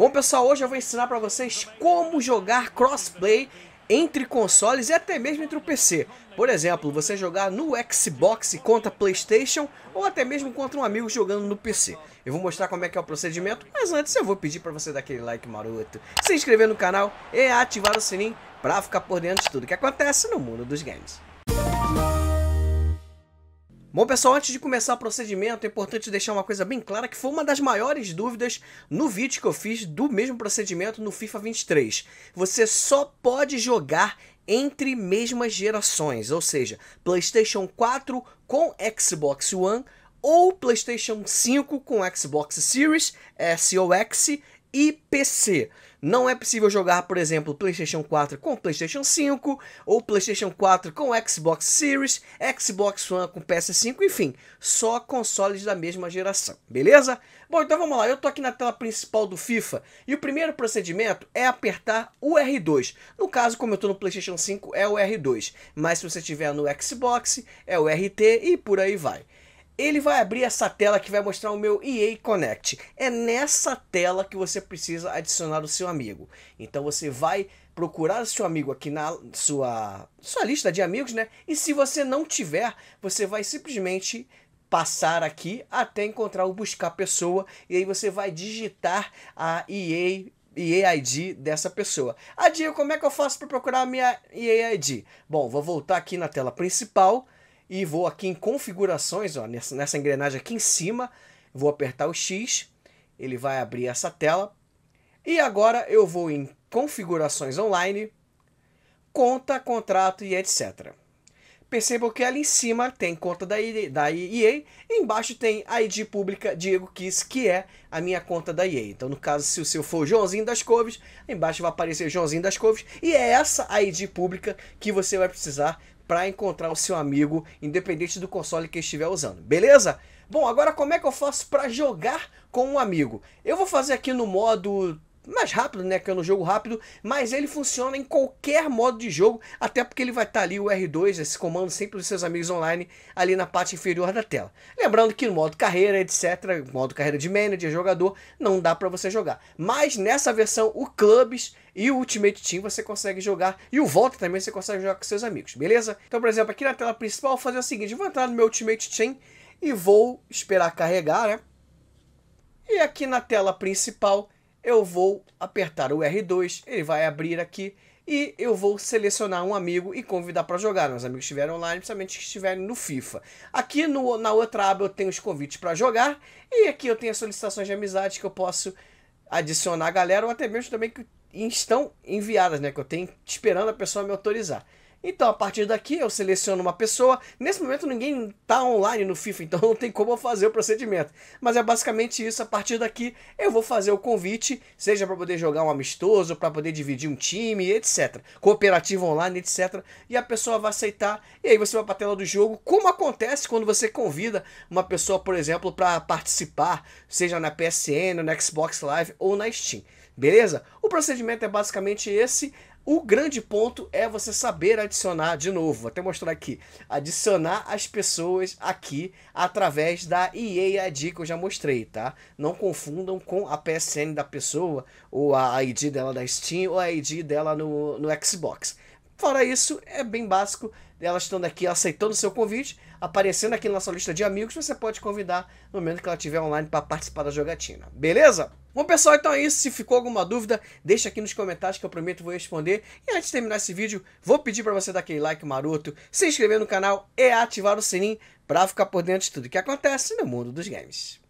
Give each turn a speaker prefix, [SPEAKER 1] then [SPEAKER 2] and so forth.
[SPEAKER 1] Bom pessoal, hoje eu vou ensinar para vocês como jogar crossplay entre consoles e até mesmo entre o PC. Por exemplo, você jogar no Xbox contra PlayStation ou até mesmo contra um amigo jogando no PC. Eu vou mostrar como é que é o procedimento, mas antes eu vou pedir para você dar aquele like maroto, se inscrever no canal e ativar o sininho para ficar por dentro de tudo que acontece no mundo dos games. Bom, pessoal, antes de começar o procedimento, é importante deixar uma coisa bem clara que foi uma das maiores dúvidas no vídeo que eu fiz do mesmo procedimento no FIFA 23. Você só pode jogar entre mesmas gerações, ou seja, PlayStation 4 com Xbox One ou PlayStation 5 com Xbox Series, S ou X e PC. Não é possível jogar, por exemplo, PlayStation 4 com PlayStation 5, ou PlayStation 4 com Xbox Series, Xbox One com PS5, enfim, só consoles da mesma geração, beleza? Bom, então vamos lá, eu tô aqui na tela principal do FIFA e o primeiro procedimento é apertar o R2. No caso, como eu tô no PlayStation 5, é o R2, mas se você tiver no Xbox, é o RT e por aí vai ele vai abrir essa tela que vai mostrar o meu EA Connect. É nessa tela que você precisa adicionar o seu amigo. Então você vai procurar o seu amigo aqui na sua, sua lista de amigos, né? E se você não tiver, você vai simplesmente passar aqui até encontrar o buscar pessoa e aí você vai digitar a EA EA ID dessa pessoa. Adia, ah, como é que eu faço para procurar a minha EA ID? Bom, vou voltar aqui na tela principal e vou aqui em configurações, ó, nessa, nessa engrenagem aqui em cima, vou apertar o X, ele vai abrir essa tela. E agora eu vou em configurações online, conta, contrato e etc. Percebam que ali em cima tem conta da EA, da EA embaixo tem a ID pública Diego Kiss, que é a minha conta da EA. Então, no caso, se o seu for Joãozinho das Coves, embaixo vai aparecer Joãozinho das Coves, e é essa ID pública que você vai precisar para encontrar o seu amigo, independente do console que estiver usando, beleza? Bom, agora como é que eu faço para jogar com um amigo? Eu vou fazer aqui no modo mais rápido, né? Que é no jogo rápido, mas ele funciona em qualquer modo de jogo, até porque ele vai estar tá ali o R2, esse comando sempre dos seus amigos online, ali na parte inferior da tela. Lembrando que no modo carreira, etc, modo carreira de manager, jogador, não dá para você jogar. Mas nessa versão, o Clubs e o Ultimate Team você consegue jogar, e o Volta também você consegue jogar com seus amigos, beleza? Então, por exemplo, aqui na tela principal, vou fazer o seguinte, vou entrar no meu Ultimate Team e vou esperar carregar, né? E aqui na tela principal eu vou apertar o R2, ele vai abrir aqui e eu vou selecionar um amigo e convidar para jogar. Meus amigos estiverem online, principalmente que estiverem no FIFA. Aqui no, na outra aba eu tenho os convites para jogar e aqui eu tenho as solicitações de amizade que eu posso adicionar a galera ou até mesmo também que estão enviadas, né? Que eu tenho esperando a pessoa me autorizar. Então, a partir daqui, eu seleciono uma pessoa. Nesse momento, ninguém está online no FIFA, então não tem como eu fazer o procedimento. Mas é basicamente isso. A partir daqui, eu vou fazer o convite, seja para poder jogar um amistoso, para poder dividir um time, etc. Cooperativo online, etc. E a pessoa vai aceitar. E aí você vai para a tela do jogo, como acontece quando você convida uma pessoa, por exemplo, para participar, seja na PSN, no Xbox Live ou na Steam. Beleza? O procedimento é basicamente esse. O grande ponto é você saber adicionar, de novo, vou até mostrar aqui, adicionar as pessoas aqui através da EA ID que eu já mostrei, tá? Não confundam com a PSN da pessoa, ou a ID dela da Steam, ou a ID dela no, no Xbox. Fora isso, é bem básico. Ela estando aqui aceitando o seu convite, aparecendo aqui na nossa lista de amigos, você pode convidar no momento que ela estiver online para participar da jogatina. Beleza? Bom, pessoal, então é isso. Se ficou alguma dúvida, deixa aqui nos comentários que eu prometo vou responder. E antes de terminar esse vídeo, vou pedir para você dar aquele like maroto, se inscrever no canal e ativar o sininho para ficar por dentro de tudo que acontece no mundo dos games.